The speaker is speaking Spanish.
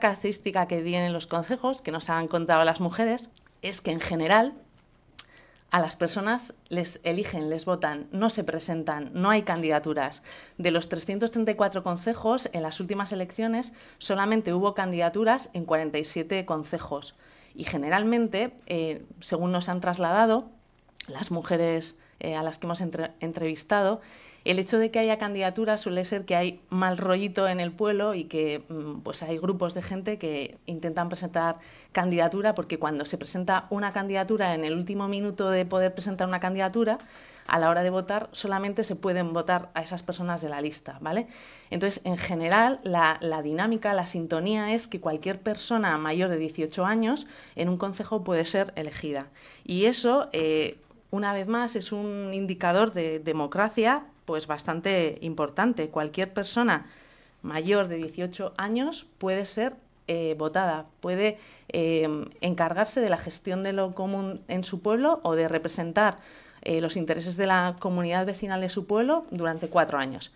característica que tienen los consejos, que nos han contado las mujeres, es que en general a las personas les eligen, les votan, no se presentan, no hay candidaturas. De los 334 consejos, en las últimas elecciones solamente hubo candidaturas en 47 consejos Y generalmente, eh, según nos han trasladado, las mujeres eh, a las que hemos entrevistado, el hecho de que haya candidaturas suele ser que hay mal rollito en el pueblo y que mm, pues hay grupos de gente que intentan presentar candidatura porque cuando se presenta una candidatura en el último minuto de poder presentar una candidatura, a la hora de votar solamente se pueden votar a esas personas de la lista, ¿vale? Entonces, en general, la, dinámica, la sintonía es que cualquier persona mayor de 18 años en un concejo puede ser elegida. Y eso... Eh, una vez más, es un indicador de democracia pues bastante importante. Cualquier persona mayor de 18 años puede ser eh, votada, puede eh, encargarse de la gestión de lo común en su pueblo o de representar eh, los intereses de la comunidad vecinal de su pueblo durante cuatro años.